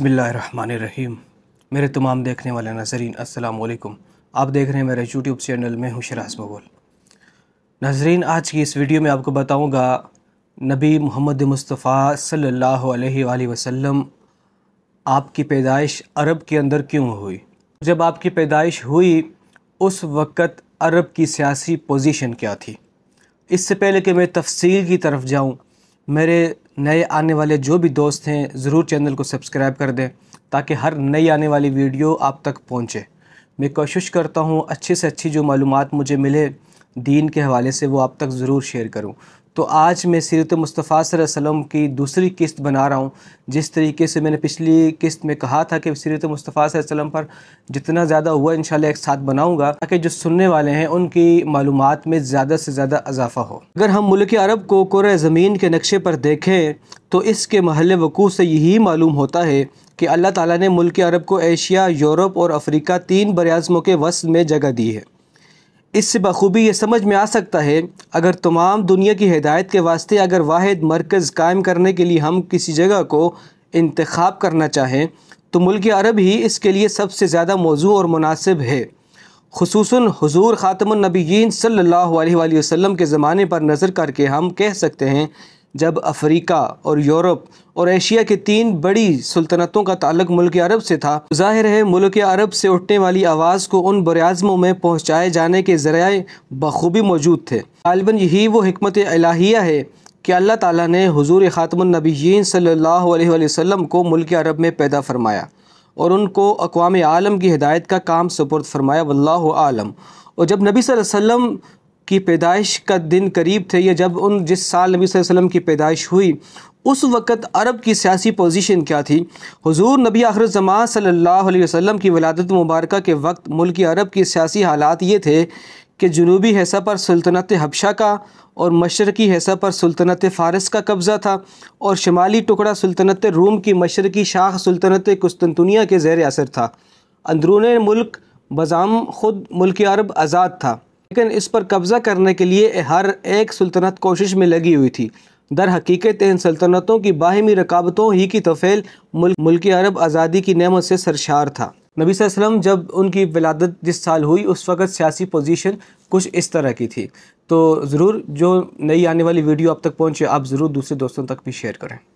बसमीम मेरे तमाम देखने वाले नाजरीन असलकुम आप देख रहे हैं मेरे यूट्यूब चैनल में हुशराज मगोल नाजरीन आज की इस वीडियो में आपको बताऊंगा नबी मोहम्मद मुस्तफ़ा सल्लल्लाहु अलैहि वसल्लम आपकी पैदाइश अरब के अंदर क्यों हुई जब आपकी पैदाइश हुई उस वक़्त अरब की सियासी पोजीशन क्या थी इससे पहले कि मैं तफसील की तरफ जाऊँ मेरे नए आने वाले जो भी दोस्त हैं ज़रूर चैनल को सब्सक्राइब कर दें ताकि हर नई आने वाली वीडियो आप तक पहुँचे मैं कोशिश करता हूँ अच्छी से अच्छी जो मालूम मुझे मिले दीन के हवाले से वो आप तक ज़रूर शेयर करूँ तो आज मैं सीरत मुस्तफ़ा वसलम की दूसरी किस्त बना रहा हूँ जिस तरीके से मैंने पिछली किस्त में कहा था कि सीरत मुस्तफ़ा वसम पर जितना ज़्यादा हुआ इन एक साथ बनाऊँगा ताकि जो सुनने वाले हैं उनकी मालूम में ज़्यादा से ज़्यादा इजाफ़ा हो अगर हम मुल्क अरब को कुर ज़मीन के नक्शे पर देखें तो इसके महल वकूँ से यही मालूम होता है कि अल्लाह ताली ने मुल्क अरब को एशिया यूरोप और अफ्रीका तीन बरअज़मों के वस्त में जगह दी है इससे बखूबी ये समझ में आ सकता है अगर तमाम दुनिया की हिदायत के वास्ते अगर वाद मरकज़ कायम करने के लिए हम किसी जगह को इंतखब करना चाहें तो मुल्क अरब ही इसके लिए सबसे ज़्यादा मौजू और मुनासिब है खसूस हजूर ख़ातमनबीन सल्ला वसम के ज़माने पर नज़र करके हम कह सकते हैं जब अफ्रीका और यूरोप और एशिया के तीन बड़ी सल्तनतों का ताल्लुक मुल्क अरब से था तो जाहिर है मुल्क अरब से उठने वाली आवाज़ को उन बरआज़मों में पहुँचाए जाने के ज़रिए बखूबी मौजूद थे गालबा यही वो हमत अलाहिया है कि अल्लाह ताला ने हुजूर ख़ातमनबीन सल्लल्लाहु अलैहि वसल्लम को मुल्क अरब में पैदा फरमाया और उनको अकवाम आलम की हिदायत का काम सपुर्द फरमाया वल्लाह आलम और जब नबी वसल्लम की पैदाइश का दिन करीब थे या जब उन जिस साल नबी वसल्लम की पैदाइश हुई उस वक़्त अरब की सियासी पोजीशन क्या थी हुजूर नबी आखिर ज़मान सल्लल्लाहु अलैहि वसल्लम की वलादत मुबारक के वक्त मुल्क अरब की सियासी हालात ये थे कि जनूबी हिस्सा पर सल्तनत हबशा का और मशरकी हिस्सा पर सल्तनत फ़ारस का कब्ज़ा था और शुमाली टुकड़ा सल्तनत रूम की मशरकी शाख सल्तनत कुस्तनतुनिया के ज़ैर असर था अंदरून मुल्क बज़ाम ख़ुद मुल्क अरब आज़ाद था लेकिन इस पर कब्ज़ा करने के लिए हर एक सल्तनत कोशिश में लगी हुई थी दर हकीकत इन सल्तनतों की बाहमी रकाबतों ही की तफेल मुल्क मुल्क अरब आज़ादी की नमत से सरशार था नबी वसम जब उनकी विलादत जिस साल हुई उस वक़्त सियासी पोजीशन कुछ इस तरह की थी तो ज़रूर जो नई आने वाली वीडियो अब तक पहुँचे आप ज़रूर दूसरे दोस्तों तक भी शेयर करें